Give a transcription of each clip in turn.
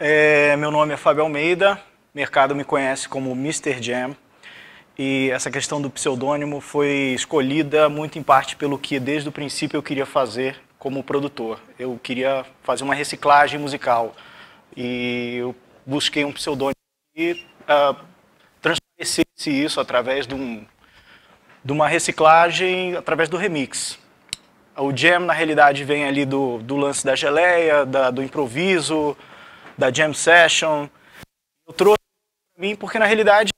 É, meu nome é Fábio Almeida, mercado me conhece como Mr. Jam. E essa questão do pseudônimo foi escolhida muito em parte pelo que desde o princípio eu queria fazer como produtor. Eu queria fazer uma reciclagem musical e eu busquei um pseudônimo que uh, transparecesse isso através de, um, de uma reciclagem, através do remix. O jam, na realidade, vem ali do, do lance da geleia, da, do improviso, da Jam Session. Eu trouxe para mim porque, na realidade,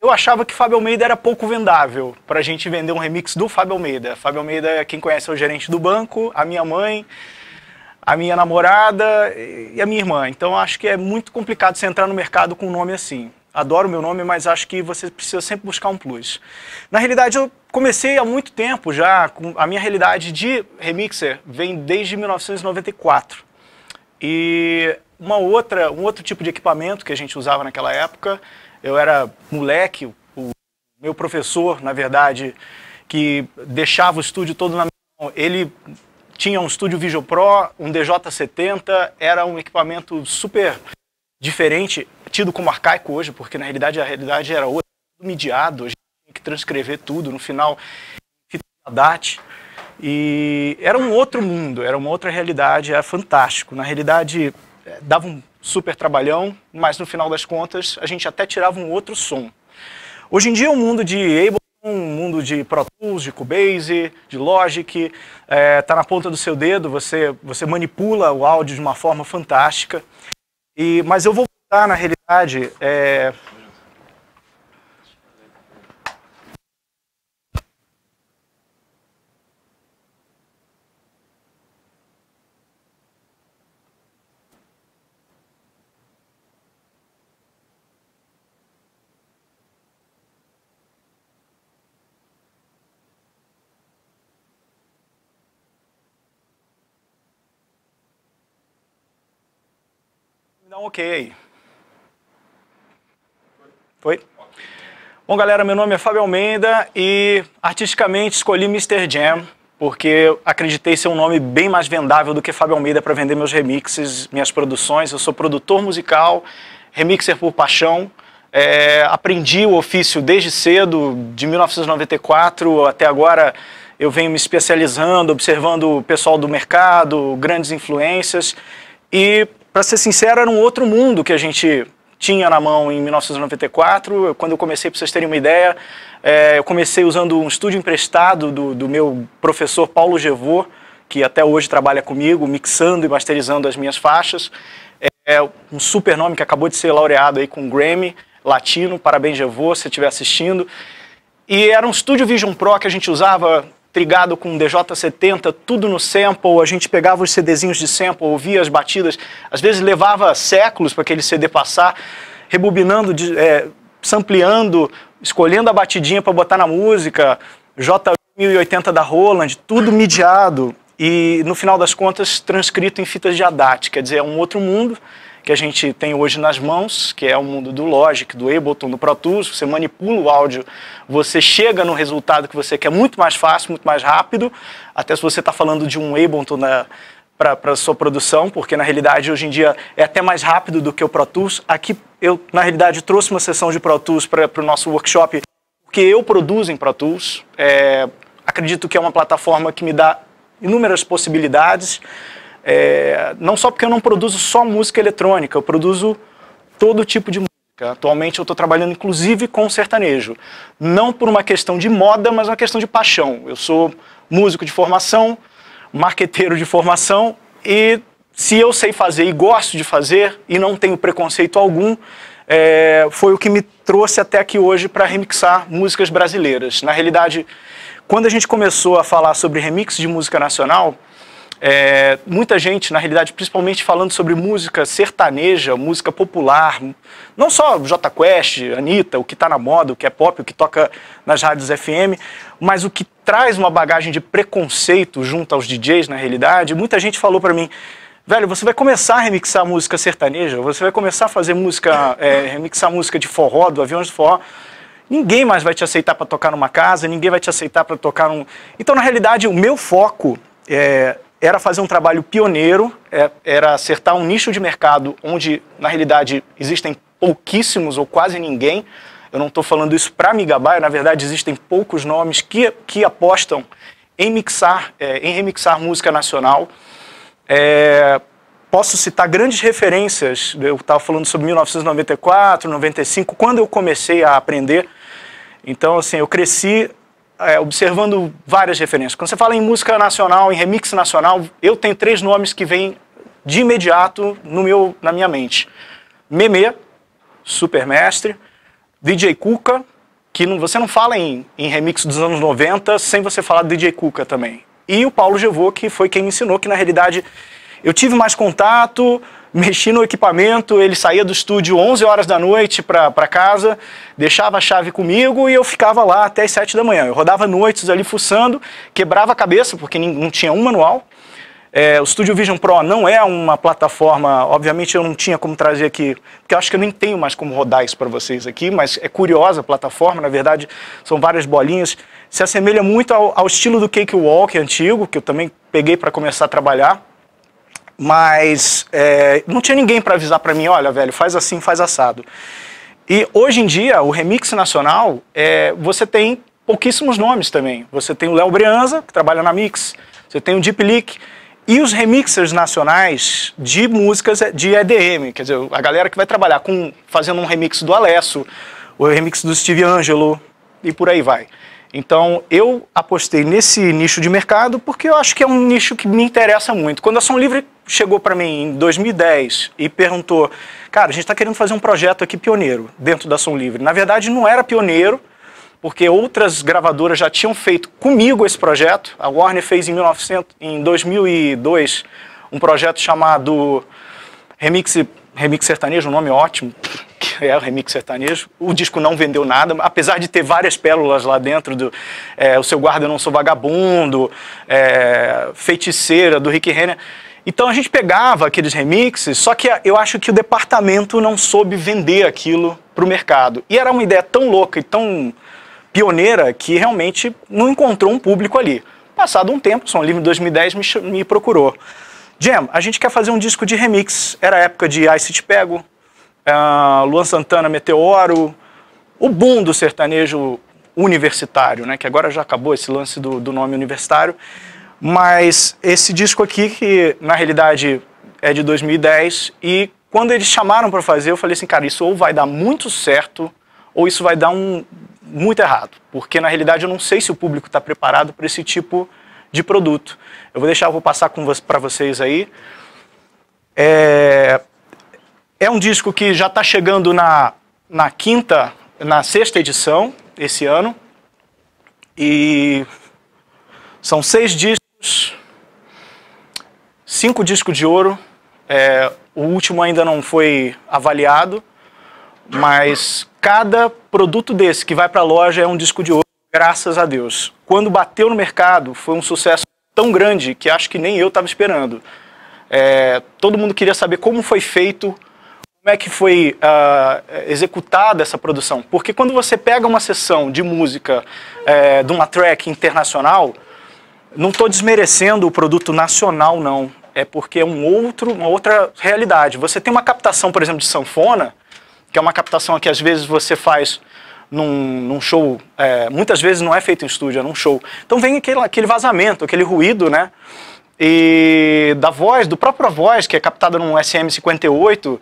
eu achava que Fábio Almeida era pouco vendável para a gente vender um remix do Fábio Almeida. Fábio Almeida, quem conhece, é o gerente do banco, a minha mãe, a minha namorada e a minha irmã. Então acho que é muito complicado você entrar no mercado com um nome assim. Adoro meu nome, mas acho que você precisa sempre buscar um plus. Na realidade, eu comecei há muito tempo já. a minha realidade de remixer vem desde 1994. E uma outra, um outro tipo de equipamento que a gente usava naquela época. Eu era moleque, o meu professor, na verdade, que deixava o estúdio todo na minha mão, ele tinha um estúdio Visual Pro, um DJ70, era um equipamento super diferente, tido como arcaico hoje, porque na realidade a realidade era outra, tudo mediado, a gente tinha que transcrever tudo, no final, fita DAT. E era um outro mundo, era uma outra realidade, era fantástico. Na realidade, é, dava um super trabalhão, mas no final das contas a gente até tirava um outro som. Hoje em dia o um mundo de Ableton, um mundo de Pro Tools, de Cubase, de Logic, está é, tá na ponta do seu dedo, você, você manipula o áudio de uma forma fantástica. E, mas eu vou voltar na realidade é, Ok. Foi? Bom, galera, meu nome é Fábio Almeida e artisticamente escolhi Mr. Jam porque acreditei ser um nome bem mais vendável do que Fábio Almeida para vender meus remixes, minhas produções. Eu sou produtor musical, remixer por paixão. É, aprendi o ofício desde cedo, de 1994 até agora eu venho me especializando, observando o pessoal do mercado, grandes influências e para ser sincero, era um outro mundo que a gente tinha na mão em 1994. Quando eu comecei, para vocês terem uma ideia, é, eu comecei usando um estúdio emprestado do, do meu professor Paulo Gevô, que até hoje trabalha comigo, mixando e masterizando as minhas faixas. É, é um super nome que acabou de ser laureado aí com um Grammy Latino. Parabéns, Gevô, se estiver assistindo. E era um estúdio Vision Pro que a gente usava trigado com DJ70, tudo no sample, a gente pegava os CDzinhos de sample, ouvia as batidas, às vezes levava séculos para aquele CD passar, rebobinando, de, é, sampleando, escolhendo a batidinha para botar na música, J1080 da Roland, tudo midiado e no final das contas transcrito em fitas de ADAT, quer dizer, é um outro mundo que a gente tem hoje nas mãos, que é o mundo do Logic, do Ableton, do Pro Tools. Você manipula o áudio, você chega no resultado que você quer muito mais fácil, muito mais rápido. Até se você está falando de um Ableton para para sua produção, porque na realidade hoje em dia é até mais rápido do que o Pro Tools. Aqui eu, na realidade, trouxe uma sessão de Pro Tools para o nosso workshop, porque eu produzo em Pro Tools. É, acredito que é uma plataforma que me dá inúmeras possibilidades. É, não só porque eu não produzo só música eletrônica, eu produzo todo tipo de música. Atualmente eu estou trabalhando inclusive com sertanejo. Não por uma questão de moda, mas uma questão de paixão. Eu sou músico de formação, marqueteiro de formação e se eu sei fazer e gosto de fazer e não tenho preconceito algum, é, foi o que me trouxe até aqui hoje para remixar músicas brasileiras. Na realidade, quando a gente começou a falar sobre remix de música nacional, é, muita gente, na realidade, principalmente falando sobre música sertaneja, música popular, não só J Quest, Anitta, o que está na moda, o que é pop, o que toca nas rádios FM, mas o que traz uma bagagem de preconceito junto aos DJs, na realidade. Muita gente falou para mim, velho, você vai começar a remixar música sertaneja, você vai começar a fazer música, é, remixar música de forró, do Aviões do Forró, ninguém mais vai te aceitar para tocar numa casa, ninguém vai te aceitar para tocar num... Então, na realidade, o meu foco... É, era fazer um trabalho pioneiro, é, era acertar um nicho de mercado onde, na realidade, existem pouquíssimos ou quase ninguém. Eu não estou falando isso para me gabar, na verdade, existem poucos nomes que, que apostam em mixar, é, em remixar música nacional. É, posso citar grandes referências, eu estava falando sobre 1994, 95, quando eu comecei a aprender. Então, assim, eu cresci é, observando várias referências. Quando você fala em música nacional, em remix nacional, eu tenho três nomes que vêm de imediato no meu, na minha mente. Meme, Supermestre, DJ Cuca, que não, você não fala em, em remix dos anos 90 sem você falar do DJ Cuca também. E o Paulo Gevô, que foi quem me ensinou que, na realidade, eu tive mais contato, mexi no equipamento, ele saía do estúdio 11 horas da noite para casa, deixava a chave comigo e eu ficava lá até as 7 da manhã. Eu rodava noites ali fuçando, quebrava a cabeça porque não tinha um manual. É, o Studio Vision Pro não é uma plataforma, obviamente eu não tinha como trazer aqui, porque eu acho que eu nem tenho mais como rodar isso para vocês aqui, mas é curiosa a plataforma, na verdade são várias bolinhas, se assemelha muito ao, ao estilo do Cakewalk antigo, que eu também peguei para começar a trabalhar, mas é, não tinha ninguém para avisar para mim, olha, velho, faz assim, faz assado. E hoje em dia, o remix nacional, é, você tem pouquíssimos nomes também. Você tem o Léo Brianza, que trabalha na Mix, você tem o Deep Leak, e os remixers nacionais de músicas é, de EDM, quer dizer, a galera que vai trabalhar com fazendo um remix do Alesso, o remix do Steve Angelo e por aí vai. Então, eu apostei nesse nicho de mercado porque eu acho que é um nicho que me interessa muito. Quando a Ação Livre chegou para mim em 2010 e perguntou, cara, a gente está querendo fazer um projeto aqui pioneiro dentro da Ação Livre. Na verdade, não era pioneiro, porque outras gravadoras já tinham feito comigo esse projeto. A Warner fez em, 1900, em 2002 um projeto chamado Remix remix sertanejo, um nome ótimo, que é o remix sertanejo. O disco não vendeu nada, apesar de ter várias pérolas lá dentro do é, O Seu Guarda Eu Não Sou Vagabundo, é, Feiticeira, do Rick Renner. Então a gente pegava aqueles remixes, só que eu acho que o departamento não soube vender aquilo para o mercado. E era uma ideia tão louca e tão pioneira que realmente não encontrou um público ali. Passado um tempo, Som Livre 2010 me, me procurou. Jam, a gente quer fazer um disco de remix. Era a época de Ice Te Pego, uh, Luan Santana Meteoro, o boom do sertanejo universitário, né? Que agora já acabou esse lance do, do nome universitário. Mas esse disco aqui, que na realidade é de 2010, e quando eles chamaram para fazer, eu falei assim, cara, isso ou vai dar muito certo, ou isso vai dar um muito errado. Porque na realidade eu não sei se o público está preparado para esse tipo de de produto. Eu vou deixar, eu vou passar para vocês aí. É, é um disco que já está chegando na, na quinta, na sexta edição esse ano. E são seis discos, cinco discos de ouro. É, o último ainda não foi avaliado, mas cada produto desse que vai para a loja é um disco de ouro. Graças a Deus. Quando bateu no mercado, foi um sucesso tão grande que acho que nem eu estava esperando. É, todo mundo queria saber como foi feito, como é que foi uh, executada essa produção. Porque quando você pega uma sessão de música é, de uma track internacional, não estou desmerecendo o produto nacional, não. É porque é um outro, uma outra realidade. Você tem uma captação, por exemplo, de sanfona, que é uma captação que às vezes você faz num, num show, é, muitas vezes não é feito em estúdio, é num show. Então vem aquele, aquele vazamento, aquele ruído, né? E da voz, do próprio voz, que é captada num SM58,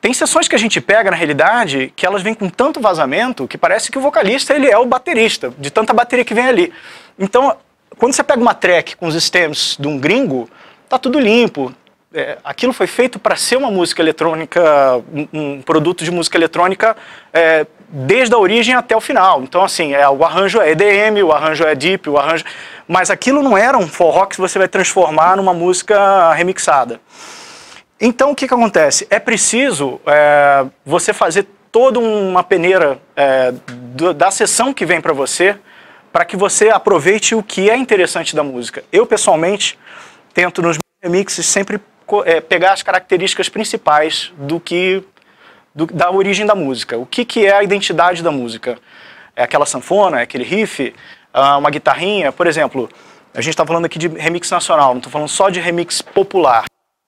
tem sessões que a gente pega, na realidade, que elas vêm com tanto vazamento que parece que o vocalista ele é o baterista, de tanta bateria que vem ali. Então, quando você pega uma track com os stems de um gringo, tá tudo limpo, é, aquilo foi feito para ser uma música eletrônica, um, um produto de música eletrônica é, desde a origem até o final. Então, assim, é, o arranjo é EDM, o arranjo é deep, o arranjo. Mas aquilo não era um forró que você vai transformar numa música remixada. Então, o que, que acontece? É preciso é, você fazer toda uma peneira é, do, da sessão que vem para você, para que você aproveite o que é interessante da música. Eu, pessoalmente, tento nos remixes sempre é, pegar as características principais do que do, da origem da música. O que, que é a identidade da música? É aquela sanfona, é aquele riff, ah, uma guitarrinha, por exemplo. A gente está falando aqui de remix nacional, não estou falando só de remix popular.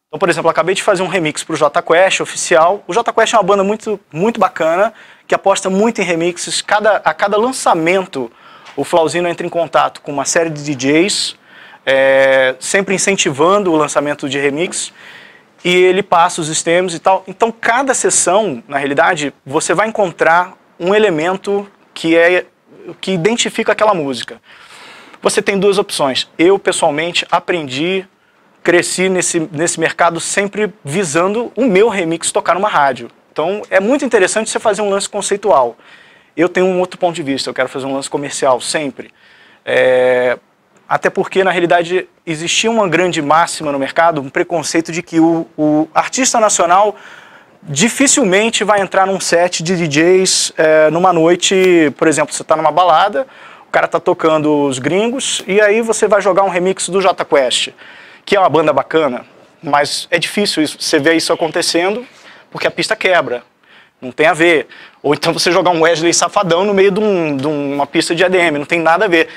Então, por exemplo, acabei de fazer um remix para o Jota Quest oficial. O Jota Quest é uma banda muito, muito bacana, que aposta muito em remixes. Cada, a cada lançamento, o Flauzino entra em contato com uma série de DJs é, sempre incentivando o lançamento de remix. E ele passa os stems e tal. Então, cada sessão, na realidade, você vai encontrar um elemento que é que identifica aquela música. Você tem duas opções. Eu, pessoalmente, aprendi, cresci nesse, nesse mercado sempre visando o meu remix tocar numa rádio. Então, é muito interessante você fazer um lance conceitual. Eu tenho um outro ponto de vista, eu quero fazer um lance comercial sempre. É, até porque, na realidade, existia uma grande máxima no mercado, um preconceito de que o, o artista nacional dificilmente vai entrar num set de DJs é, eh, numa noite, por exemplo, você está numa balada, o cara está tocando os gringos, e aí você vai jogar um remix do Jota Quest, que é uma banda bacana, mas é difícil isso, você ver isso acontecendo, porque a pista quebra, não tem a ver. Ou então você jogar um Wesley Safadão no meio de, um, de uma pista de ADM, não tem nada a ver.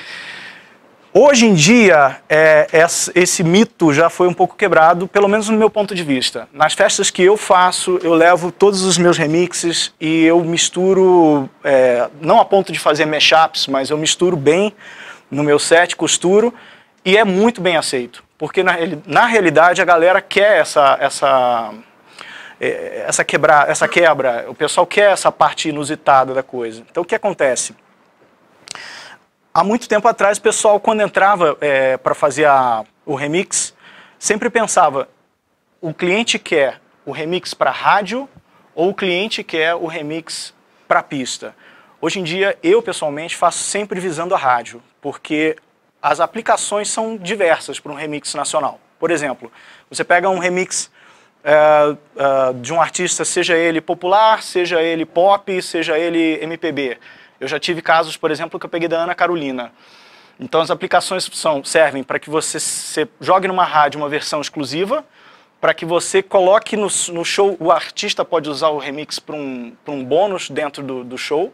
Hoje em dia, é, esse mito já foi um pouco quebrado, pelo menos no meu ponto de vista. Nas festas que eu faço, eu levo todos os meus remixes e eu misturo, é, não a ponto de fazer mashups, mas eu misturo bem no meu set, costuro, e é muito bem aceito. Porque, na, na realidade, a galera quer essa, essa, é, essa, quebra, essa quebra, o pessoal quer essa parte inusitada da coisa. Então, o que acontece? Há muito tempo atrás, o pessoal, quando entrava é, para fazer a, o remix, sempre pensava: o cliente quer o remix para rádio ou o cliente quer o remix para pista. Hoje em dia, eu pessoalmente faço sempre visando a rádio, porque as aplicações são diversas para um remix nacional. Por exemplo, você pega um remix é, é, de um artista, seja ele popular, seja ele pop, seja ele MPB. Eu já tive casos, por exemplo, que eu peguei da Ana Carolina. Então as aplicações são, servem para que você se, jogue numa rádio uma versão exclusiva, para que você coloque no, no, show, o artista pode usar o remix para um, um bônus dentro do, do, show,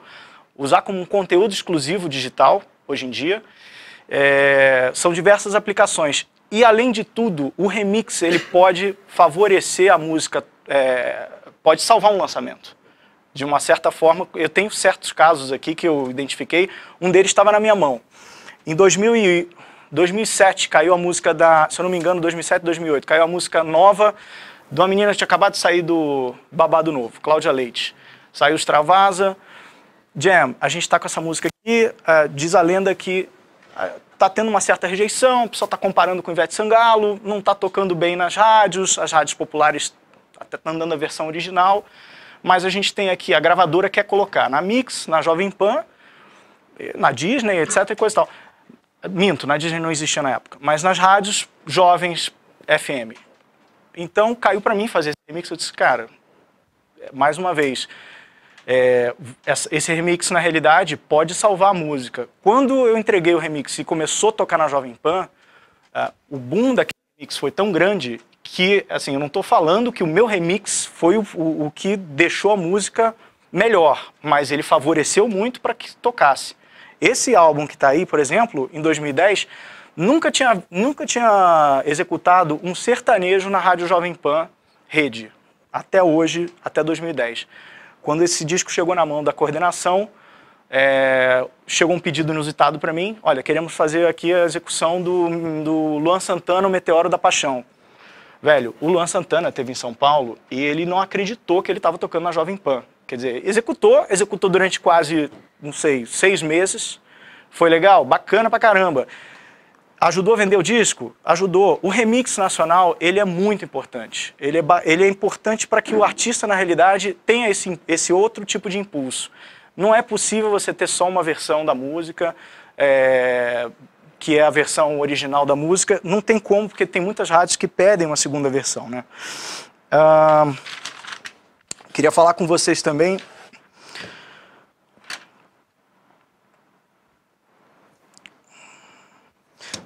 usar como um conteúdo exclusivo digital, hoje em dia. É, são diversas aplicações. E além de tudo, o remix ele pode favorecer a música, é, pode salvar um lançamento de uma certa forma, eu tenho certos casos aqui que eu identifiquei, um deles estava na minha mão. Em 2000 2007 caiu a música da, se eu não me engano, 2007, 2008, caiu a música nova de uma menina que tinha acabado de sair do Babado Novo, Cláudia Leite. Saiu Extravasa. Jam, a gente está com essa música aqui, uh, diz a lenda que está é, tendo uma certa rejeição, o pessoal está comparando com Ivete Sangalo, não está tocando bem nas rádios, as rádios populares até estão tá dando a versão original mas a gente tem aqui, a gravadora quer colocar na Mix, na Jovem Pan, na Disney, etc. e coisa e tal. Minto, na Disney não existia na época, mas nas rádios jovens FM. Então caiu para mim fazer esse remix, eu disse, cara, mais uma vez, é, esse remix na realidade pode salvar a música. Quando eu entreguei o remix e começou a tocar na Jovem Pan, uh, o boom daquele remix foi tão grande que, assim, eu não estou falando que o meu remix foi o, o, o, que deixou a música melhor, mas ele favoreceu muito para que tocasse. Esse álbum que está aí, por exemplo, em 2010, nunca tinha, nunca tinha executado um sertanejo na Rádio Jovem Pan rede, até hoje, até 2010. Quando esse disco chegou na mão da coordenação, é, chegou um pedido inusitado para mim, olha, queremos fazer aqui a execução do, do Luan Santana, o Meteoro da Paixão. Velho, o Luan Santana teve em São Paulo e ele não acreditou que ele estava tocando na Jovem Pan. Quer dizer, executou, executou durante quase, não sei, seis meses. Foi legal, bacana pra caramba. Ajudou a vender o disco? Ajudou. O remix nacional, ele é muito importante. Ele é, ele é importante para que o artista, na realidade, tenha esse, esse outro tipo de impulso. Não é possível você ter só uma versão da música, é, que é a versão original da música. Não tem como, porque tem muitas rádios que pedem uma segunda versão, né? queria falar com vocês também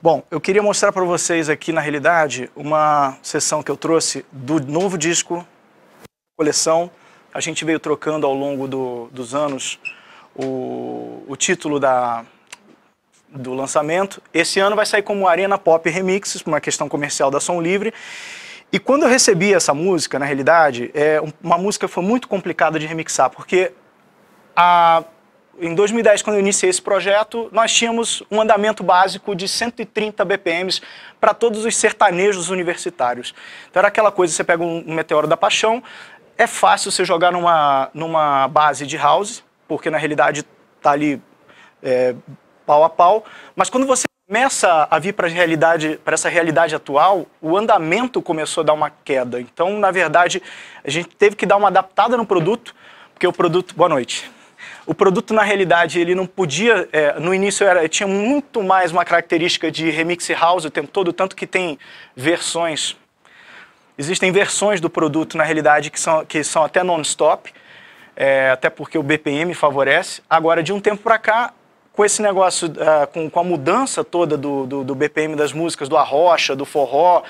Bom, eu queria mostrar para vocês aqui, na realidade, uma sessão que eu trouxe do novo disco, coleção a gente veio trocando ao longo do, dos anos o, o título da, do lançamento. Esse ano vai sair como Arena Pop Remixes, uma questão comercial da Som Livre. E quando eu recebi essa música, na realidade, é uma música foi muito complicada de remixar, porque a, em 2010, quando eu iniciei esse projeto, nós tínhamos um andamento básico de 130 BPMs para todos os sertanejos universitários. Então era aquela coisa, você pega um, um Meteoro da Paixão, é fácil você jogar numa, numa base de house, porque na realidade está ali é, pau a pau. Mas quando você começa a vir para realidade, para essa realidade atual, o andamento começou a dar uma queda. Então, na verdade, a gente teve que dar uma adaptada no produto, porque o produto, boa noite. O produto na realidade ele não podia, é, no início era tinha muito mais uma característica de remix house o tempo todo, tanto que tem versões Existem versões do produto, na realidade, que são, que são até non-stop, é, até porque o BPM favorece. Agora, de um tempo para cá, com esse negócio, uh, com, com, a mudança toda do, do, do, BPM das músicas, do arrocha, do forró,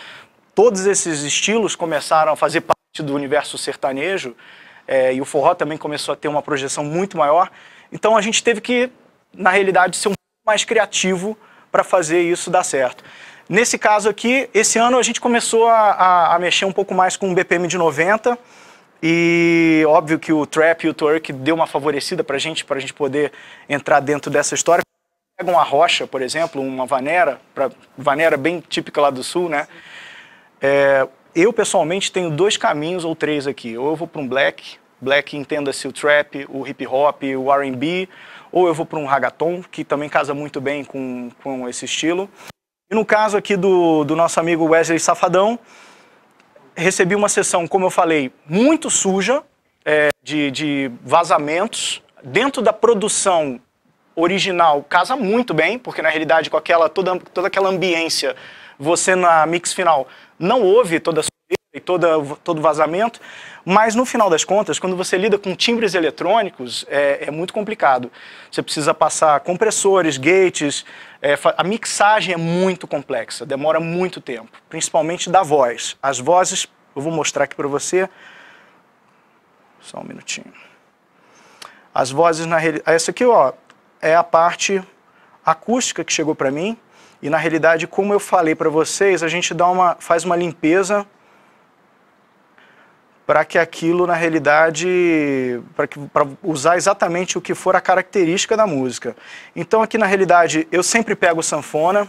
todos esses estilos começaram a fazer parte do universo sertanejo, é, e o forró também começou a ter uma projeção muito maior. Então, a gente teve que, na realidade, ser um pouco mais criativo para fazer isso dar certo. Nesse caso aqui, esse ano a gente começou a, a, a mexer um pouco mais com o BPM de 90, e óbvio que o trap e o twerk deu uma favorecida para gente, para a gente poder entrar dentro dessa história. Pega uma rocha, por exemplo, uma vanera, pra, vanera bem típica lá do sul, né? É, eu pessoalmente tenho dois caminhos ou três aqui. Ou eu vou para um black, black entenda-se o trap, o hip hop, o R&B, ou eu vou para um ragaton, que também casa muito bem com, com esse estilo. E no caso aqui do, do nosso amigo Wesley Safadão, recebi uma sessão, como eu falei, muito suja, é, de, de vazamentos. Dentro da produção original, casa muito bem, porque na realidade, com aquela, toda, toda aquela ambiência, você na mix final não houve toda a e toda, todo vazamento, mas no final das contas, quando você lida com timbres eletrônicos, é, é muito complicado. Você precisa passar compressores, gates, é, a mixagem é muito complexa, demora muito tempo, principalmente da voz. As vozes, eu vou mostrar aqui para você, só um minutinho. As vozes na realidade, essa aqui ó, é a parte acústica que chegou para mim, e na realidade, como eu falei para vocês, a gente dá uma, faz uma limpeza para que aquilo, na realidade, para usar exatamente o que for a característica da música. Então, aqui na realidade, eu sempre pego sanfona.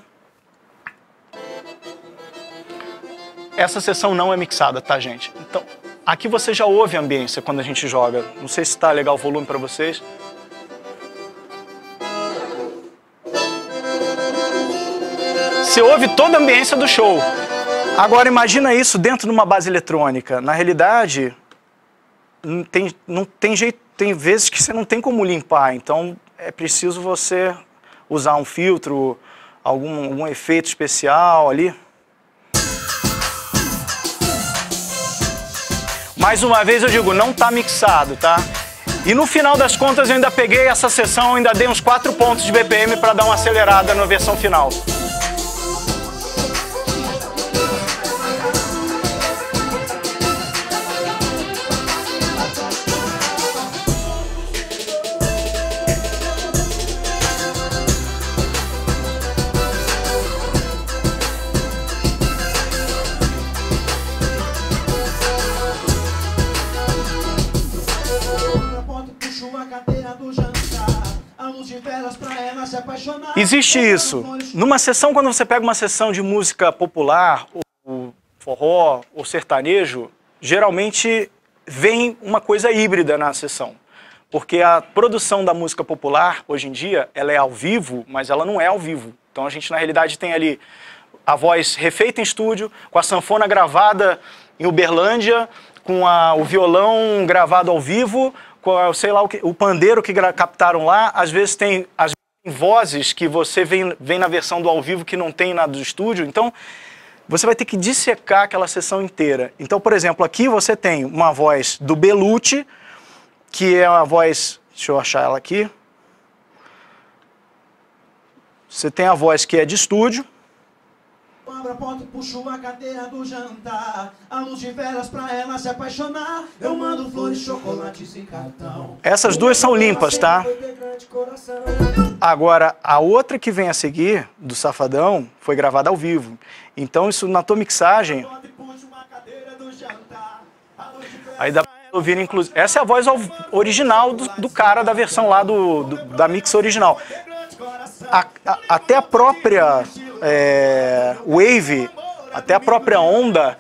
Essa sessão não é mixada, tá, gente? Então, aqui você já ouve a ambiência quando a gente joga. Não sei se está legal o volume para vocês. Você ouve toda a ambiência do show. Agora imagina isso dentro de uma base eletrônica. Na realidade, não tem, não tem jeito, tem vezes que você não tem como limpar, então é preciso você usar um filtro, algum, algum efeito especial ali. Mais uma vez eu digo, não está mixado, tá? E no final das contas eu ainda peguei essa sessão, ainda dei uns 4 pontos de BPM para dar uma acelerada na versão final. Existe isso. Numa sessão, quando você pega uma sessão de música popular, ou forró, ou sertanejo, geralmente vem uma coisa híbrida na sessão. Porque a produção da música popular, hoje em dia, ela é ao vivo, mas ela não é ao vivo. Então a gente, na realidade, tem ali a voz refeita em estúdio, com a sanfona gravada em Uberlândia, com a, o violão gravado ao vivo, com a, sei lá o, que, o pandeiro que captaram lá. Às vezes tem vozes que você vem, vem na versão do ao vivo que não tem nada do estúdio, então você vai ter que dissecar aquela sessão inteira. Então, por exemplo, aqui você tem uma voz do Belucci, que é uma voz, deixa eu achar ela aqui. Você tem a voz que é de estúdio, Abro a porta e puxo a cadeira do jantar. A luz de velas pra ela se apaixonar. Eu mando flores, chocolates e cartão. Essas duas são limpas, tá? Agora, a outra que vem a seguir, do Safadão, foi gravada ao vivo. Então, isso na tua mixagem. Aí dá pra ouvir, inclusive. Essa é a voz original do, do cara da versão lá do, do da mix original a, a, até a própria é, wave, até a própria onda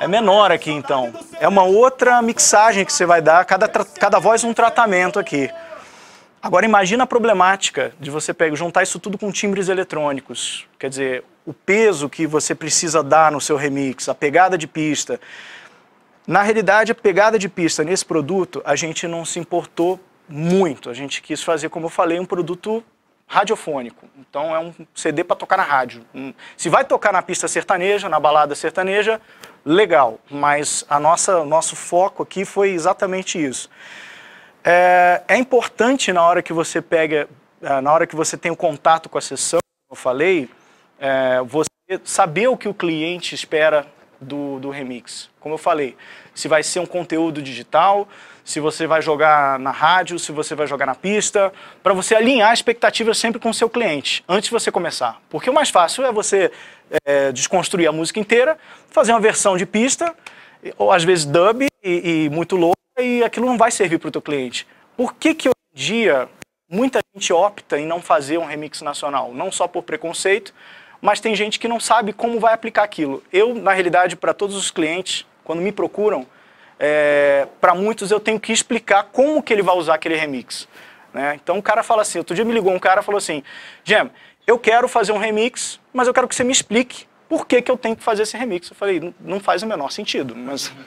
é menor aqui então. É uma outra mixagem que você vai dar, cada, cada voz um tratamento aqui. Agora imagina a problemática de você pegar, juntar isso tudo com timbres eletrônicos. Quer dizer, o peso que você precisa dar no seu remix, a pegada de pista. Na realidade, a pegada de pista nesse produto, a gente não se importou muito. A gente quis fazer, como eu falei, um produto radiofônico. Então é um CD para tocar na rádio. Se vai tocar na pista sertaneja, na balada sertaneja, legal. Mas a nossa nosso foco aqui foi exatamente isso. É, é importante na hora que você pega, é, na hora que você tem o contato com a sessão, como eu falei, é, você saber o que o cliente espera do, do remix. Como eu falei, se vai ser um conteúdo digital, se você vai jogar na rádio, se você vai jogar na pista, para você alinhar a expectativa sempre com o seu cliente, antes de você começar. Porque o mais fácil é você é, desconstruir a música inteira, fazer uma versão de pista, ou às vezes dub e, e muito louca, e aquilo não vai servir para o teu cliente. Por que que hoje em dia muita gente opta em não fazer um remix nacional? Não só por preconceito, mas tem gente que não sabe como vai aplicar aquilo. Eu, na realidade, para todos os clientes, quando me procuram, é, para muitos eu tenho que explicar como que ele vai usar aquele remix. Né? Então o cara fala assim, outro dia me ligou um cara e falou assim, Jam, eu quero fazer um remix, mas eu quero que você me explique por que, que eu tenho que fazer esse remix. Eu falei, não faz o menor sentido, mas...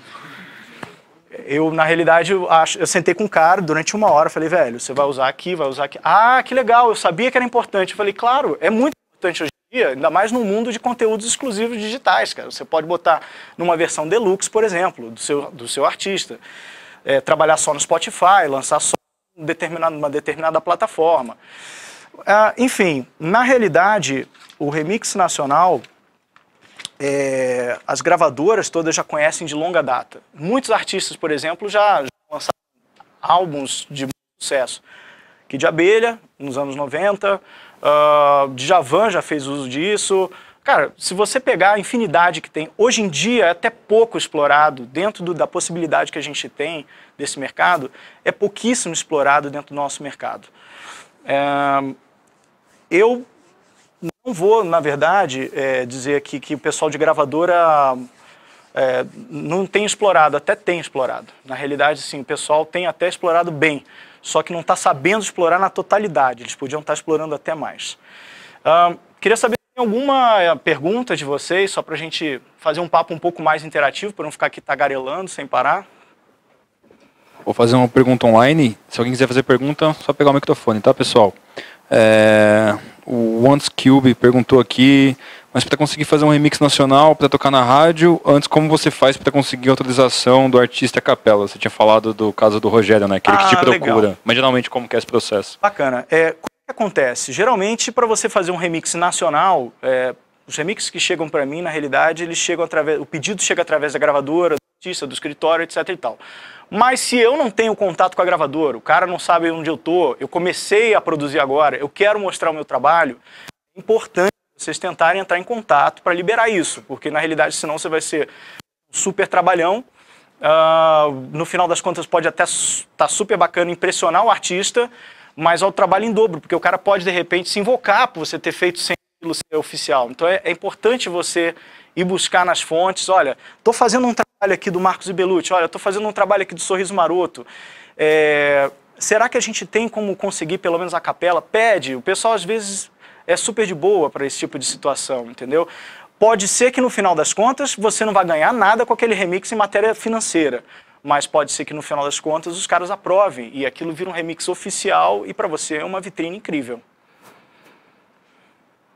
Eu, na realidade, eu, acho, eu sentei com o cara durante uma hora, falei, velho, você vai usar aqui, vai usar aqui. Ah, que legal, eu sabia que era importante. Eu falei, claro, é muito importante hoje ainda mais no mundo de conteúdos exclusivos digitais, cara. Você pode botar numa versão deluxe, por exemplo, do seu, do seu artista. É, trabalhar só no Spotify, lançar só numa determinada plataforma. Ah, enfim, na realidade, o remix nacional, é, as gravadoras todas já conhecem de longa data. Muitos artistas, por exemplo, já, já lançaram álbuns de sucesso. Kid Abelha, nos anos 90, Uh, Djavan já fez uso disso. Cara, se você pegar a infinidade que tem, hoje em dia é até pouco explorado, dentro do, da possibilidade que a gente tem desse mercado, é pouquíssimo explorado dentro do nosso mercado. É, eu não vou, na verdade, é, dizer aqui que o pessoal de gravadora é, não tem explorado, até tem explorado. Na realidade, sim, o pessoal tem até explorado bem só que não está sabendo explorar na totalidade. Eles podiam estar tá explorando até mais. Uh, queria saber se tem alguma eh, pergunta de vocês, só para a gente fazer um papo um pouco mais interativo, para não ficar aqui tagarelando sem parar. Vou fazer uma pergunta online. Se alguém quiser fazer pergunta, só pegar o microfone, tá, pessoal? É, o Oncecube perguntou aqui mas para conseguir fazer um remix nacional, para tocar na rádio, antes como você faz para conseguir autorização do artista a capela? Você tinha falado do caso do Rogério, né? Que ele ah, que te procura. Legal. Mas geralmente como que é esse processo? Bacana. É, o que acontece? Geralmente para você fazer um remix nacional, é, os remixes que chegam para mim, na realidade, eles chegam através, o pedido chega através da gravadora, do escritório, etc e tal. Mas se eu não tenho contato com a gravadora, o cara não sabe onde eu tô, eu comecei a produzir agora, eu quero mostrar o meu trabalho, é importante vocês tentarem entrar em contato para liberar isso, porque na realidade senão você vai ser super trabalhão. Uh, no final das contas pode até estar tá super bacana impressionar o artista, mas o trabalho em dobro, porque o cara pode de repente se invocar por você ter feito sem aquilo ser oficial. Então é, é importante você ir buscar nas fontes, olha, estou fazendo um trabalho aqui do Marcos Ibelucci, olha, estou fazendo um trabalho aqui do Sorriso Maroto. É, será que a gente tem como conseguir pelo menos a capela? Pede, o pessoal às vezes é super de boa para esse tipo de situação, entendeu? Pode ser que no final das contas você não vá ganhar nada com aquele remix em matéria financeira, mas pode ser que no final das contas os caras aprovem e aquilo vira um remix oficial e para você é uma vitrine incrível.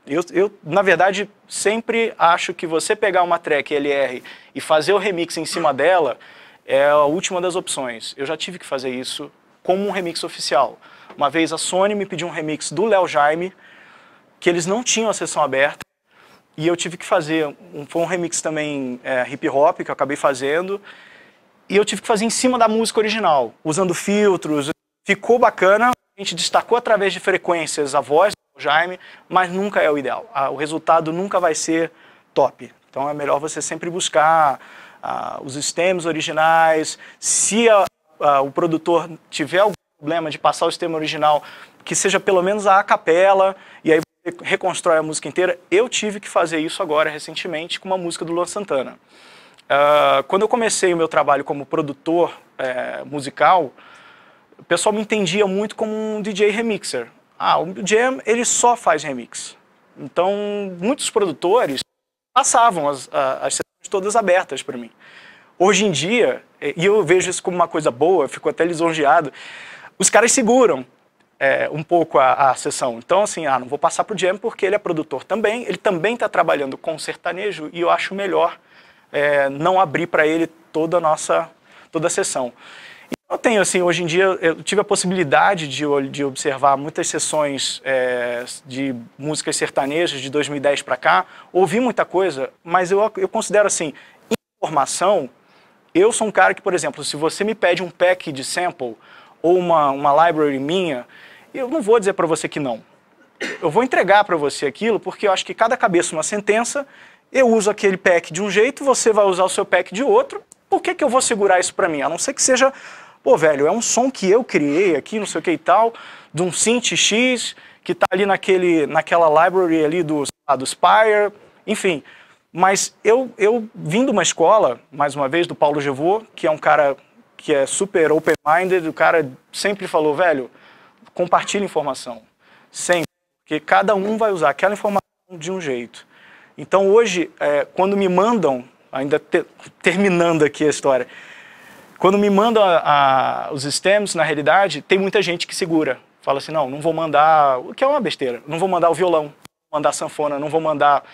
Eu, eu, na verdade, sempre acho que você pegar uma track LR e fazer o remix em cima dela é a última das opções. Eu já tive que fazer isso como um remix oficial. Uma vez a Sony me pediu um remix do Léo Jaime, que eles não tinham a sessão aberta. E eu tive que fazer, um, foi um remix também é, hip hop que eu acabei fazendo. E eu tive que fazer em cima da música original, usando filtros. Ficou bacana, a gente destacou através de frequências a voz do Jaime, mas nunca é o ideal. O resultado nunca vai ser top. Então é melhor você sempre buscar os sistemas originais. Se a, o produtor tiver algum problema de passar o sistema original, que seja pelo menos a capela, e aí reconstrói a música inteira. Eu tive que fazer isso agora, recentemente, com uma música do Luan Santana. Uh, quando eu comecei o meu trabalho como produtor é, musical, o pessoal me entendia muito como um DJ remixer. Ah, o Jam, ele só faz remix. Então, muitos produtores passavam as, as sessões todas abertas para mim. Hoje em dia, eh, e eu vejo isso como uma coisa boa, fico até lisonjeado, os caras seguram é, um pouco a, a, sessão. Então, assim, ah, não vou passar para o Jam porque ele é produtor também, ele também está trabalhando com sertanejo e eu acho melhor é, não abrir para ele toda a nossa toda a sessão. E eu tenho, assim, hoje em dia, eu tive a possibilidade de, de observar muitas sessões é, de músicas sertanejas de 2010 para cá, ouvi muita coisa, mas eu, eu considero, assim, informação. Eu sou um cara que, por exemplo, se você me pede um pack de sample ou uma, uma library minha, eu não vou dizer para você que não. Eu vou entregar para você aquilo porque eu acho que cada cabeça uma sentença, eu uso aquele pack de um jeito, você vai usar o seu pack de outro, por que, que eu vou segurar isso para mim? A não ser que seja, pô, velho, é um som que eu criei aqui, não sei o que e tal, de um synth X, que tá ali naquele, naquela library ali do, lá, do Spire, enfim. Mas eu, eu vim de uma escola, mais uma vez, do Paulo Gevô, que é um cara que é super open-minded, o cara sempre falou, velho, compartilha informação, sempre, porque cada um vai usar aquela informação de um jeito. Então hoje, é, quando me mandam, ainda te, terminando aqui a história, quando me mandam a, a, os stems, na realidade, tem muita gente que segura. Fala assim, não, não vou mandar, o que é uma besteira, não vou mandar o violão, não vou mandar a sanfona, não vou mandar...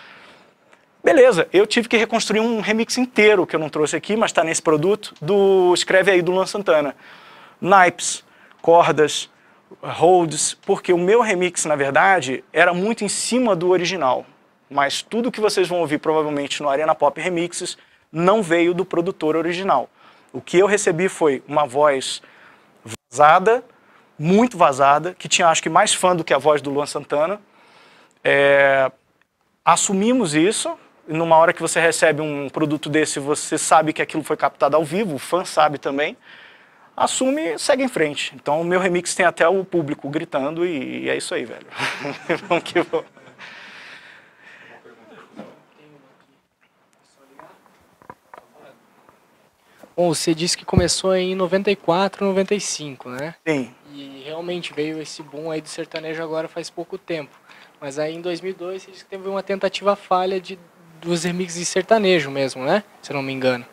Beleza, eu tive que reconstruir um remix inteiro que eu não trouxe aqui, mas está nesse produto, do Escreve Aí, do Luan Santana. Naipes, cordas, holds, porque o meu remix, na verdade, era muito em cima do original. Mas tudo que vocês vão ouvir provavelmente no Arena Pop Remixes não veio do produtor original. O que eu recebi foi uma voz vazada, muito vazada, que tinha acho que mais fã do que a voz do Luan Santana. É... Assumimos isso. Numa hora que você recebe um produto desse, você sabe que aquilo foi captado ao vivo, o fã sabe também assume segue em frente. Então o meu remix tem até o público gritando e, é isso aí, velho. vamos que vamos. Bom, você disse que começou em 94, 95, né? Sim. E realmente veio esse boom aí do sertanejo agora faz pouco tempo. Mas aí em 2002 você disse que teve uma tentativa falha de, dos remixes de sertanejo mesmo, né? Se eu não me engano.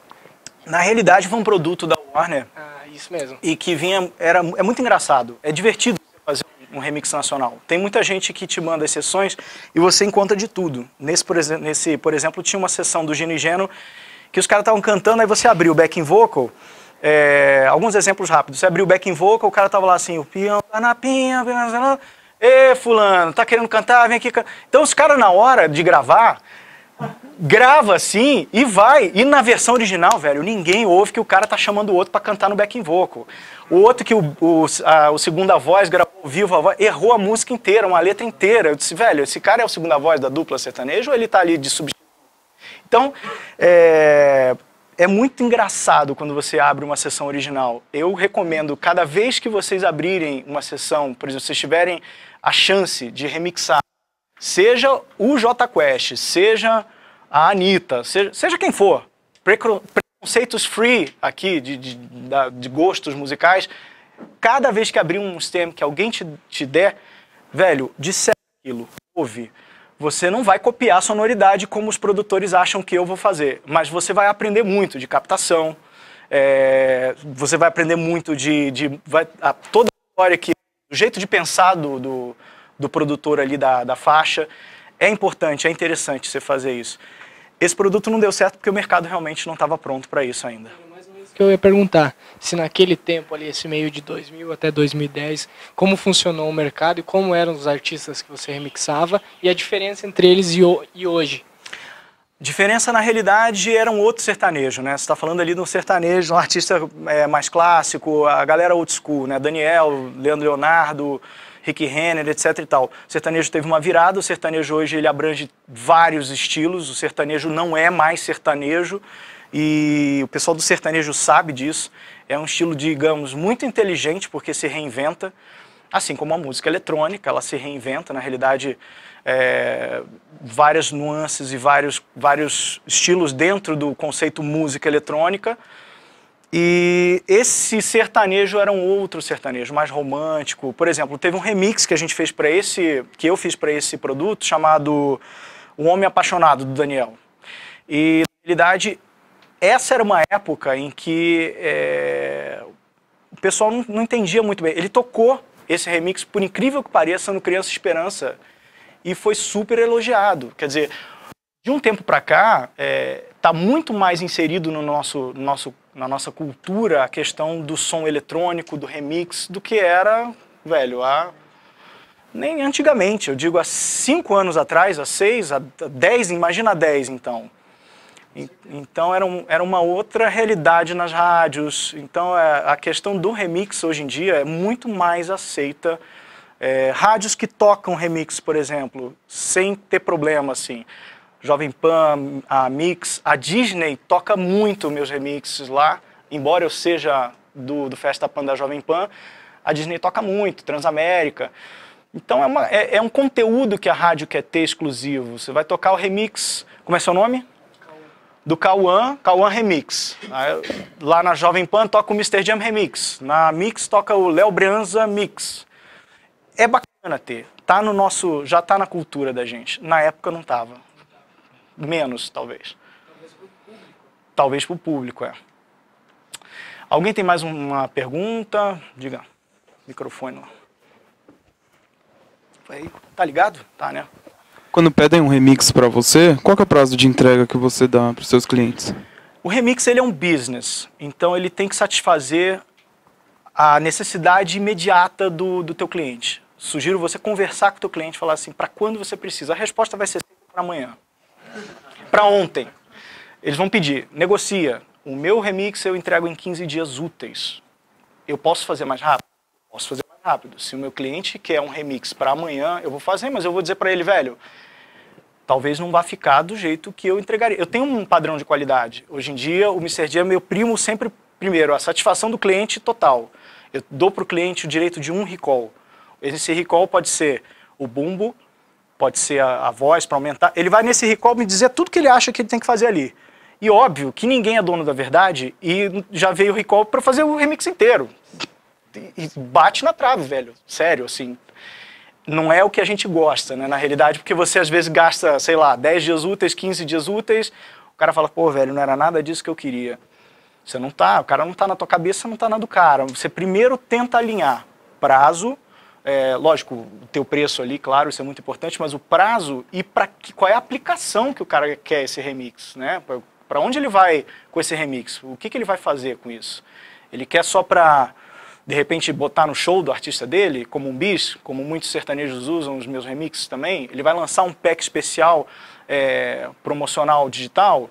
Na realidade foi um produto da Warner. Ah isso mesmo. E que vinha. Era, é muito engraçado. É divertido fazer um remix nacional. Tem muita gente que te manda as sessões e você encontra de tudo. Nesse, por, nesse, por exemplo, tinha uma sessão do Gino e Geno que os caras estavam cantando, aí você abriu o backing vocal. É, alguns exemplos rápidos. Você abriu o backing vocal, o cara tava lá assim, o peão tá na pinha, tá Ê, fulano, tá querendo cantar? Vem aqui. Então os caras, na hora de gravar, grava assim e vai. E na versão original, velho, ninguém ouve que o cara tá chamando o outro para cantar no backing vocal. O outro que o, o, a, o segunda voz gravou vivo, a voz, errou a música inteira, uma letra inteira. Eu disse, velho, esse cara é o segunda voz da dupla sertaneja ou ele tá ali de substituição? Então, é, é muito engraçado quando você abre uma sessão original. Eu recomendo, cada vez que vocês abrirem uma sessão, por exemplo, se tiverem a chance de remixar seja o J Quest, seja a Anitta, seja, seja quem for, preconceitos free aqui de, de, de, gostos musicais, cada vez que abrir um stem que alguém te, te der, velho, disser aquilo, ouve. Você não vai copiar a sonoridade como os produtores acham que eu vou fazer, mas você vai aprender muito de captação, é, você vai aprender muito de, de vai, a, toda a história que, do jeito de pensar do, do do produtor ali da, da faixa. É importante, é interessante você fazer isso. Esse produto não deu certo porque o mercado realmente não estava pronto para isso ainda. Que eu ia perguntar se naquele tempo ali, esse meio de 2000 até 2010, como funcionou o mercado e como eram os artistas que você remixava e a diferença entre eles e, o, e hoje. Diferença na realidade era um outro sertanejo, né? Você está falando ali de um sertanejo, um artista é, mais clássico, a galera old school, né? Daniel, Leandro Leonardo, Rick Renner, etc e tal. O sertanejo teve uma virada, o sertanejo hoje ele abrange vários estilos, o sertanejo não é mais sertanejo e o pessoal do sertanejo sabe disso. É um estilo, digamos, muito inteligente porque se reinventa, assim como a música eletrônica, ela se reinventa, na realidade, é, várias nuances e vários, vários estilos dentro do conceito música eletrônica e esse sertanejo era um outro sertanejo, mais romântico. Por exemplo, teve um remix que a gente fez para esse, que eu fiz para esse produto, chamado O Homem Apaixonado, do Daniel. E, na realidade, essa era uma época em que é, o pessoal não, não entendia muito bem. Ele tocou esse remix, por incrível que pareça, no Criança Esperança e foi super elogiado. Quer dizer, de um tempo para cá, é, está muito mais inserido no nosso, nosso, na nossa cultura a questão do som eletrônico, do remix, do que era, velho, há nem antigamente, eu digo há cinco anos atrás, há seis, há dez, imagina dez então. E, então era, um, era uma outra realidade nas rádios. Então a, é, a questão do remix hoje em dia é muito mais aceita. É, rádios que tocam remix, por exemplo, sem ter problema assim. Jovem Pan, a Mix, a Disney toca muito meus remixes lá, embora eu seja do, do Festa Pan da Jovem Pan, a Disney toca muito, Transamérica. Então é, uma, é, é, um conteúdo que a rádio quer ter exclusivo. Você vai tocar o remix, como é seu nome? Do Cauã, Cauã Remix. Lá na Jovem Pan toca o Mr. Jam Remix. Na Mix toca o Léo Brianza Mix. É bacana ter. Tá no nosso, já tá na cultura da gente. Na época não tava menos, talvez. Talvez para o público. Talvez para o público, é. Alguém tem mais uma pergunta? Diga. Microfone lá. Aí, tá ligado? Tá, né? Quando pedem um remix para você, qual é o prazo de entrega que você dá para os seus clientes? O remix ele é um business, então ele tem que satisfazer a necessidade imediata do, do teu cliente. Sugiro você conversar com o teu cliente, falar assim, para quando você precisa. A resposta vai ser para amanhã para ontem. Eles vão pedir, negocia, o meu remix eu entrego em 15 dias úteis. Eu posso fazer mais rápido? Posso fazer mais rápido. Se o meu cliente quer um remix para amanhã, eu vou fazer, mas eu vou dizer para ele, velho, talvez não vá ficar do jeito que eu entregaria. Eu tenho um padrão de qualidade. Hoje em dia, o Mr. Dia, é meu primo, sempre, primeiro, a satisfação do cliente total. Eu dou para o cliente o direito de um recall. Esse recall pode ser o bumbo, pode ser a, a voz para aumentar. Ele vai nesse recall me dizer tudo que ele acha que ele tem que fazer ali. E óbvio que ninguém é dono da verdade e já veio o recall para fazer o remix inteiro. E bate na trave, velho. Sério, assim. Não é o que a gente gosta, né, na realidade, porque você às vezes gasta, sei lá, 10 dias úteis, 15 dias úteis, o cara fala, pô, velho, não era nada disso que eu queria. Você não tá, o cara não tá na tua cabeça, não tá na do cara. Você primeiro tenta alinhar prazo, é, lógico, o teu preço ali, claro, isso é muito importante, mas o prazo e para qual é a aplicação que o cara quer esse remix, né? Para onde ele vai com esse remix? O que, que ele vai fazer com isso? Ele quer só para de repente botar no show do artista dele, como um bis, como muitos sertanejos usam os meus remixes também, ele vai lançar um pack especial é, promocional digital.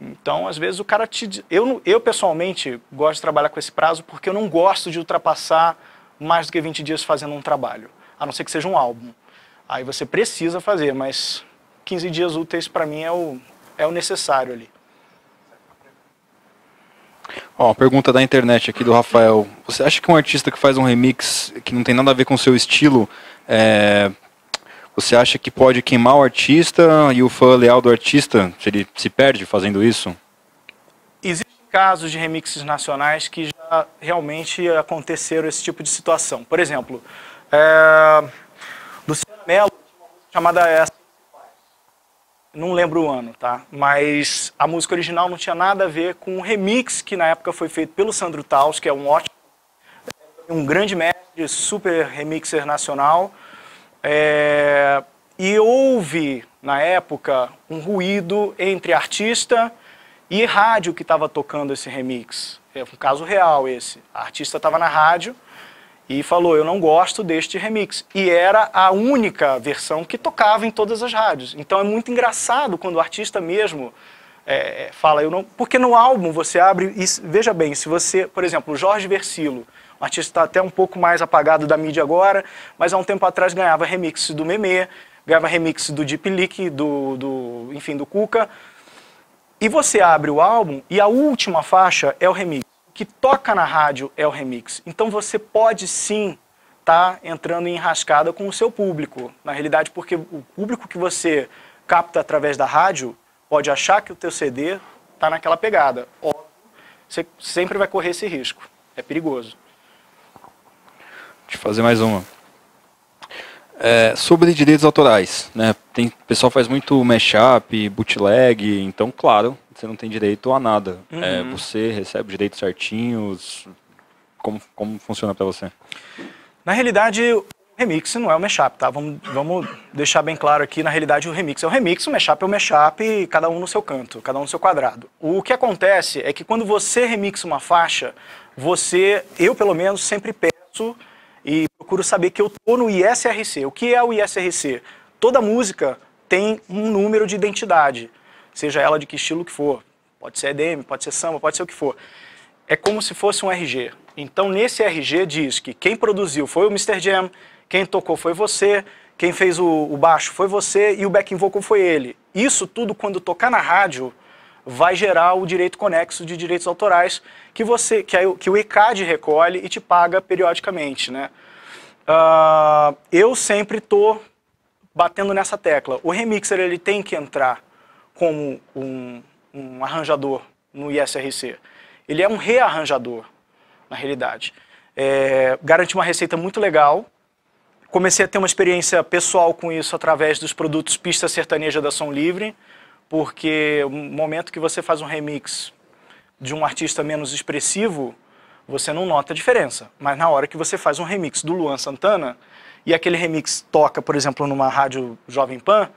Então, às vezes o cara te. Eu, eu pessoalmente gosto de trabalhar com esse prazo porque eu não gosto de ultrapassar mais do que 20 dias fazendo um trabalho, a não ser que seja um álbum. Aí você precisa fazer, mas 15 dias úteis para mim é o, é o necessário ali. Ó, pergunta da internet aqui do Rafael. Você acha que um artista que faz um remix que não tem nada a ver com o seu estilo, é... você acha que pode queimar o artista e o fã leal do artista, se ele se perde fazendo isso? Existem casos de remixes nacionais que já realmente acontecer esse tipo de situação. Por exemplo, é, Luciano Melo chamada Essa. Não lembro o ano, tá? Mas a música original não tinha nada a ver com o um remix que na época foi feito pelo Sandro Taus, que é um ótimo, é um grande mestre, super remixer nacional. É, e houve, na época, um ruído entre artista e rádio que estava tocando esse remix. É um caso real esse. A artista estava na rádio e falou: Eu não gosto deste remix. E era a única versão que tocava em todas as rádios. Então é muito engraçado quando o artista mesmo é, é fala: Eu não. Porque no álbum você abre. E, veja bem, se você. Por exemplo, Jorge Versilo. O artista está até um pouco mais apagado da mídia agora, mas há um tempo atrás ganhava remix do Meme, ganhava remix do Deep Leak, do, do, enfim, do Cuca. E você abre o álbum e a última faixa é o remix. O que toca na rádio é o remix. Então você pode sim estar tá entrando em rascada com o seu público. Na realidade, porque o público que você capta através da rádio pode achar que o teu CD está naquela pegada. Óbvio, você sempre vai correr esse risco. É perigoso. Deixa eu fazer mais uma. É, sobre direitos autorais, né? Tem, o pessoal faz muito mashup, bootleg, então, claro, você não tem direito a nada. Uhum. É, você recebe os direitos certinhos. Como, como funciona para você? Na realidade, o remix não é o mashup, tá? Vamos, vamos deixar bem claro aqui, na realidade, o remix é o remix, o mashup é o mashup, cada um no seu canto, cada um no seu quadrado. O que acontece é que quando você remixa uma faixa, você, eu pelo menos, sempre peço e procuro saber que eu estou no ISRC. O que é o ISRC? Toda música tem um número de identidade, seja ela de que estilo que for. Pode ser EDM, pode ser samba, pode ser o que for. É como se fosse um RG. Então, nesse RG diz que quem produziu foi o Mr. Jam, quem tocou foi você, quem fez o, o baixo foi você e o backing vocal foi ele. Isso tudo, quando tocar na rádio, vai gerar o direito conexo de direitos autorais que você que, a, que o ECAD recolhe e te paga periodicamente, né? Uh, eu sempre tô batendo nessa tecla. O remixer ele tem que entrar como um, um arranjador no ISRC. Ele é um rearranjador, na realidade. É, garante uma receita muito legal. Comecei a ter uma experiência pessoal com isso através dos produtos Pista Sertaneja da Som Livre porque o momento que você faz um remix de um artista menos expressivo, você não nota a diferença. Mas na hora que você faz um remix do Luan Santana, e aquele remix toca, por exemplo, numa rádio Jovem Pan,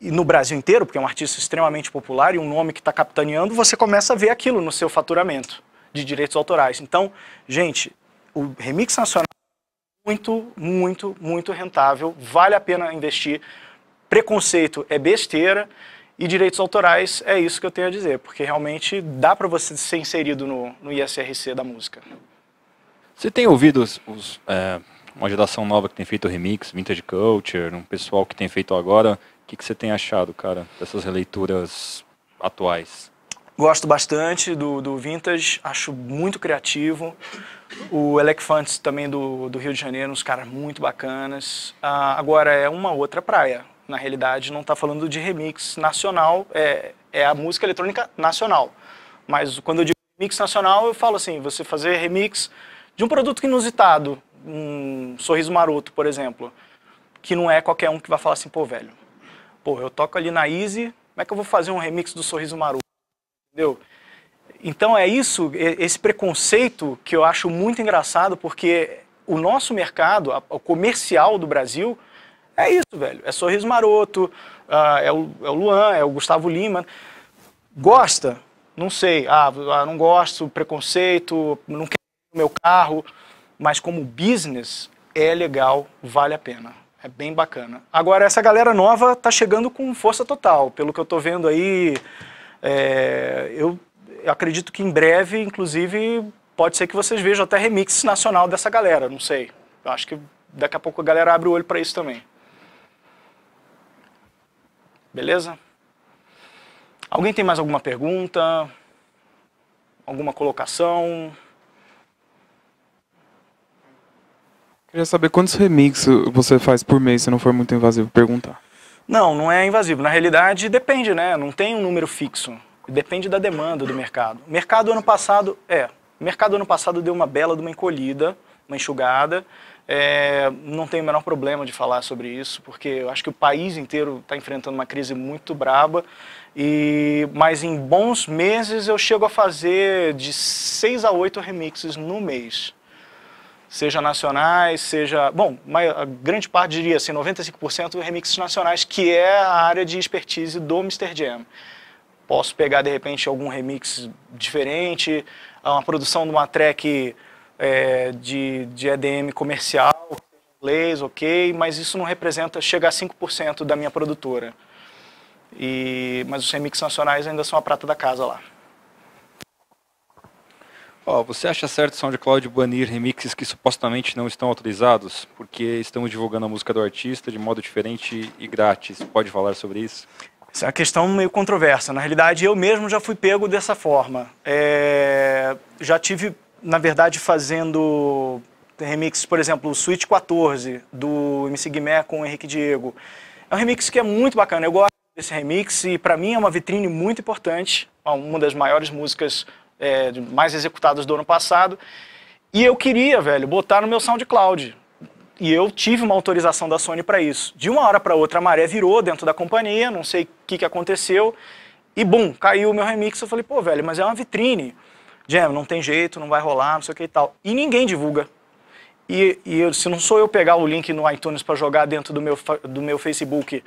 e no Brasil inteiro, porque é um artista extremamente popular e um nome que está capitaneando, você começa a ver aquilo no seu faturamento de direitos autorais. Então, gente, o remix nacional é muito, muito, muito rentável, vale a pena investir. Preconceito é besteira. E direitos autorais é isso que eu tenho a dizer, porque realmente dá para você ser inserido no, no, ISRC da música. Você tem ouvido os, os, é, uma geração nova que tem feito remix, vintage culture, um pessoal que tem feito agora. O que, que você tem achado, cara, dessas releituras atuais? Gosto bastante do, do vintage, acho muito criativo. O Elefantes também do, do Rio de Janeiro, uns caras muito bacanas. Ah, agora é uma outra praia na realidade não está falando de remix nacional, é, é a música eletrônica nacional. Mas quando eu digo remix nacional, eu falo assim, você fazer remix de um produto inusitado, um Sorriso Maroto, por exemplo, que não é qualquer um que vai falar assim, pô, velho, pô, eu toco ali na Easy, como é que eu vou fazer um remix do Sorriso Maroto? Entendeu? Então é isso, esse preconceito que eu acho muito engraçado, porque o nosso mercado, o comercial do Brasil, é isso, velho. É Sorriso Maroto, ah, é, o, é o Luan, é o Gustavo Lima. Gosta? Não sei. Ah, ah, não gosto, preconceito, não quero o meu carro. Mas como business, é legal, vale a pena. É bem bacana. Agora, essa galera nova tá chegando com força total. Pelo que eu tô vendo aí, é, eu acredito que em breve, inclusive, pode ser que vocês vejam até remix nacional dessa galera. Não sei. Eu acho que daqui a pouco a galera abre o olho para isso também. Beleza? Alguém tem mais alguma pergunta? Alguma colocação? Queria saber quantos remixes você faz por mês, se não for muito invasivo perguntar. Não, não é invasivo. Na realidade, depende, né? Não tem um número fixo. Depende da demanda do mercado. Mercado ano passado, é. Mercado ano passado deu uma bela de uma encolhida, uma enxugada. É, não tenho o menor problema de falar sobre isso, porque eu acho que o país inteiro está enfrentando uma crise muito braba. E, mas em bons meses eu chego a fazer de seis a oito remixes no mês. Seja nacionais, seja. Bom, a grande parte diria assim, 95% remixes nacionais, que é a área de expertise do Mr. Jam. Posso pegar, de repente, algum remix diferente, é uma produção de uma track é, de, de EDM comercial, inglês, ok, mas isso não representa chegar a 5% da minha produtora. E, mas os remixes nacionais ainda são a prata da casa lá. Oh, você acha certo SoundCloud banir remixes que supostamente não estão autorizados? Porque estamos divulgando a música do artista de modo diferente e grátis. Pode falar sobre isso? Essa é uma questão meio controversa. Na realidade, eu mesmo já fui pego dessa forma. É... Já tive na verdade, fazendo remixes, por exemplo, o Suite 14 do MC Guimé com o Henrique Diego. É um remix que é muito bacana. Eu gosto desse remix e para mim é uma vitrine muito importante, uma das maiores músicas é, mais executadas do ano passado. E eu queria, velho, botar no meu SoundCloud. E eu tive uma autorização da Sony para isso. De uma hora para outra a maré virou dentro da companhia, não sei o que, que aconteceu, e bum, caiu o meu remix. Eu falei, pô, velho, mas é uma vitrine. Jam, não tem jeito, não vai rolar, não sei o que e tal. E ninguém divulga. E, e eu, se não sou eu pegar o link no iTunes para jogar dentro do meu, do meu Facebook,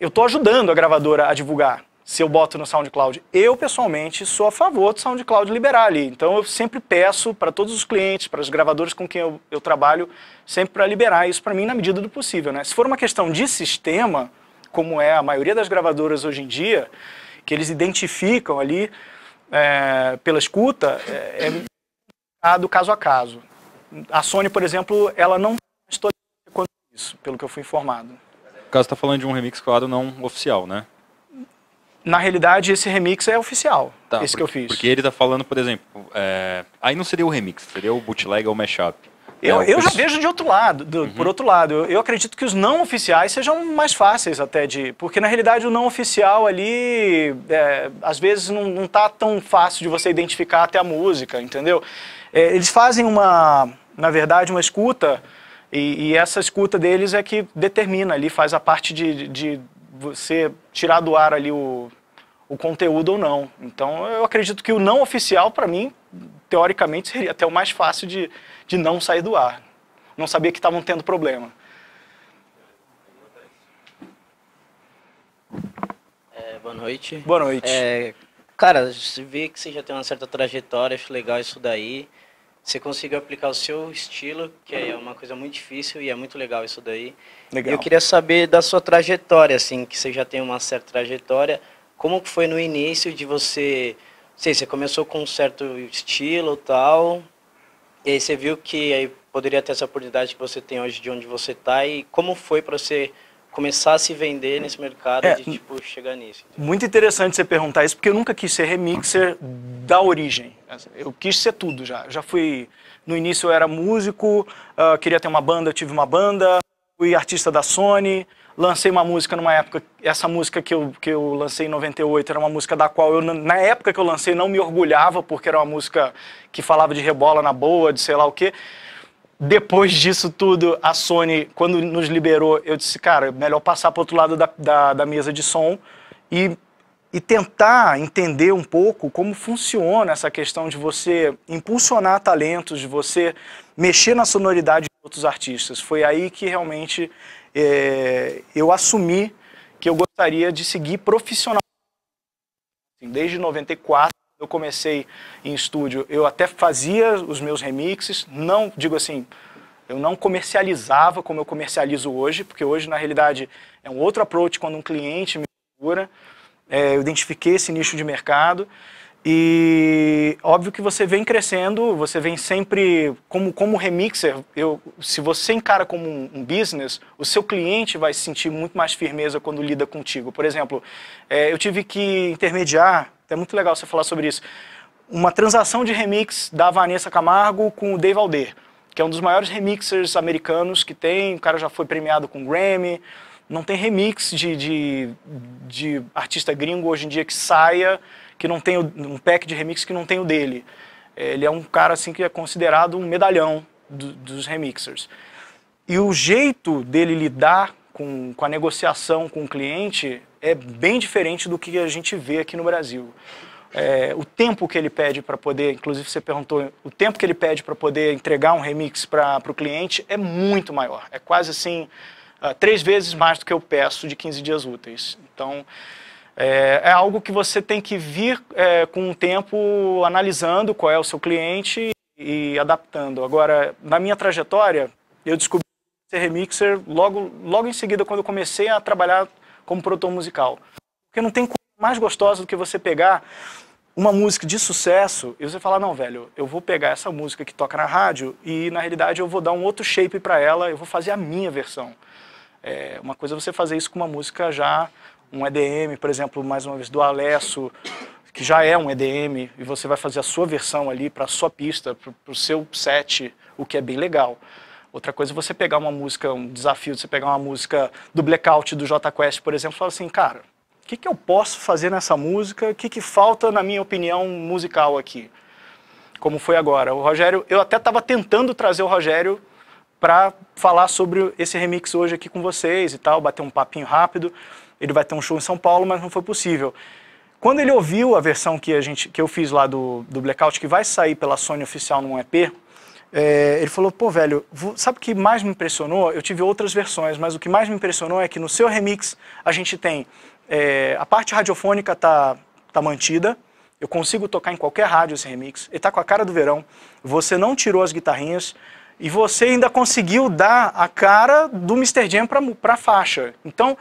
eu estou ajudando a gravadora a divulgar se eu boto no SoundCloud. Eu, pessoalmente, sou a favor do SoundCloud liberar ali. Então, eu sempre peço para todos os clientes, para os gravadores com quem eu, eu trabalho, sempre para liberar isso para mim na medida do possível. Né? Se for uma questão de sistema, como é a maioria das gravadoras hoje em dia, que eles identificam ali é, pela escuta é, é do caso a caso. A Sony, por exemplo, ela não faz quanto isso, pelo que eu fui informado. O caso está falando de um remix, claro, é não oficial, né? Na realidade, esse remix é oficial, tá, esse porque, que eu fiz. Porque ele está falando, por exemplo, é, aí não seria o remix, seria o bootleg ou mashup. Eu, é, eu já vejo de outro lado, do, uhum. por outro lado. Eu, eu, acredito que os não oficiais sejam mais fáceis até de. Porque na realidade o não oficial ali, é, às vezes não, não tá tão fácil de você identificar até a música, entendeu? É, eles fazem uma, na verdade, uma escuta, e, e, essa escuta deles é que determina ali, faz a parte de, de você tirar do ar ali o, o conteúdo ou não. Então, eu acredito que o não oficial, para mim, teoricamente, seria até o mais fácil de, de não sair do ar. Não sabia que estavam tendo problema. É, boa noite. Boa noite. É, cara, você vê que você já tem uma certa trajetória, acho legal isso daí. Você conseguiu aplicar o seu estilo, que é uma coisa muito difícil e é muito legal isso daí. Legal. Eu queria saber da sua trajetória, assim, que você já tem uma certa trajetória como foi no início de você... Sei, você começou com um certo estilo tal, e aí você viu que aí poderia ter essa oportunidade que você tem hoje de onde você está, e como foi para você começar a se vender nesse mercado é, de, tipo, chegar nisso? Entendeu? Muito interessante você perguntar isso, porque eu nunca quis ser remixer da origem. Eu quis ser tudo já. já fui... No início eu era músico, uh, queria ter uma banda, tive uma banda, fui artista da Sony, lancei uma música numa época, essa música que eu, que eu lancei em 98 era uma música da qual eu, na época que eu lancei, não me orgulhava, porque era uma música que falava de rebola na boa, de sei lá o quê. Depois disso tudo, a Sony, quando nos liberou, eu disse, cara, é melhor passar para outro lado da, da, da mesa de som e, e tentar entender um pouco como funciona essa questão de você impulsionar talentos, de você mexer na sonoridade de outros artistas. Foi aí que realmente é, eu assumi que eu gostaria de seguir profissional. Assim, desde 94 eu comecei em estúdio, eu até fazia os meus remixes, não digo assim, eu não comercializava como eu comercializo hoje, porque hoje na realidade é um outro approach quando um cliente me procura. É, eu identifiquei esse nicho de mercado e óbvio que você vem crescendo, você vem sempre como, como remixer. Eu, se você encara como um, um business, o seu cliente vai sentir muito mais firmeza quando lida contigo. Por exemplo, é, eu tive que intermediar, é muito legal você falar sobre isso, uma transação de remix da Vanessa Camargo com o Dave Alder, que é um dos maiores remixers americanos que tem. O cara já foi premiado com Grammy. Não tem remix de, de, de artista gringo hoje em dia que saia que não tem o, um pack de remix que não tem o dele. Ele é um cara assim que é considerado um medalhão do, dos remixers. E o jeito dele lidar com, com a negociação com o cliente é bem diferente do que a gente vê aqui no Brasil. É, o tempo que ele pede para poder, inclusive você perguntou, o tempo que ele pede para poder entregar um remix para o cliente é muito maior. É quase assim, uh, três vezes mais do que eu peço de 15 dias úteis. Então, é, é algo que você tem que vir é, com o tempo analisando qual é o seu cliente e adaptando. Agora, na minha trajetória, eu descobri ser remixer logo, logo em seguida quando eu comecei a trabalhar como produtor musical. Porque não tem coisa mais gostosa do que você pegar uma música de sucesso e você falar, não, velho, eu vou pegar essa música que toca na rádio e, na realidade, eu vou dar um outro shape para ela, eu vou fazer a minha versão. É uma coisa é você fazer isso com uma música já um EDM, por exemplo, mais uma vez, do Alesso, que já é um EDM, e você vai fazer a sua versão ali para a sua pista, para o seu set, o que é bem legal. Outra coisa é você pegar uma música, um desafio de você pegar uma música do Blackout, do JQuest Quest, por exemplo, e falar assim, cara, o que, que eu posso fazer nessa música? O que, que falta, na minha opinião, musical aqui? Como foi agora. O Rogério, eu até estava tentando trazer o Rogério para falar sobre esse remix hoje aqui com vocês e tal, bater um papinho rápido ele vai ter um show em São Paulo, mas não foi possível. Quando ele ouviu a versão que, a gente, que eu fiz lá do, do Blackout, que vai sair pela Sony oficial num EP, é, ele falou, pô, velho, sabe o que mais me impressionou? Eu tive outras versões, mas o que mais me impressionou é que no seu remix a gente tem é, a parte radiofônica tá, tá mantida, eu consigo tocar em qualquer rádio esse remix, ele tá com a cara do verão, você não tirou as guitarrinhas e você ainda conseguiu dar a cara do Mr. Jam para a faixa. Então,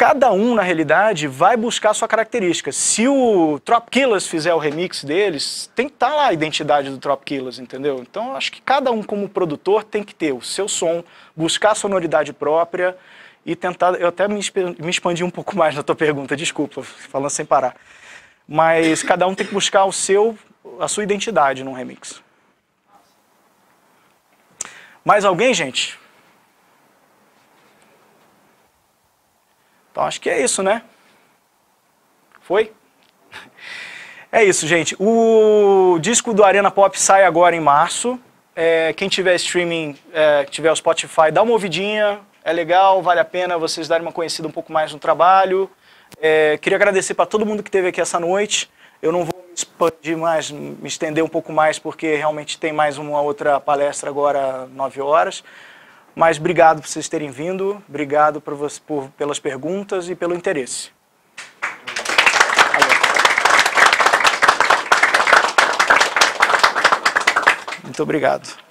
cada um, na realidade, vai buscar sua característica. Se o Trop Killers fizer o remix deles, tem que estar tá lá a identidade do Trop Killers, entendeu? Então, acho que cada um, como produtor, tem que ter o seu som, buscar a sonoridade própria e tentar. Eu até me, me expandi um pouco mais na tua pergunta, desculpa, falando sem parar. Mas cada um tem que buscar o seu, a sua identidade num remix. Mais alguém, gente? Então acho que é isso, né? Foi? É isso, gente. O disco do Arena Pop sai agora em março. É, quem tiver streaming, é, tiver o Spotify, dá uma ouvidinha. É legal, vale a pena vocês darem uma conhecida um pouco mais no trabalho. É, queria agradecer para todo mundo que esteve aqui essa noite. Eu não vou me expandir mais, me estender um pouco mais, porque realmente tem mais uma outra palestra agora, 9 horas. Mas obrigado por vocês terem vindo, obrigado por, por, pelas perguntas e pelo interesse. Muito obrigado.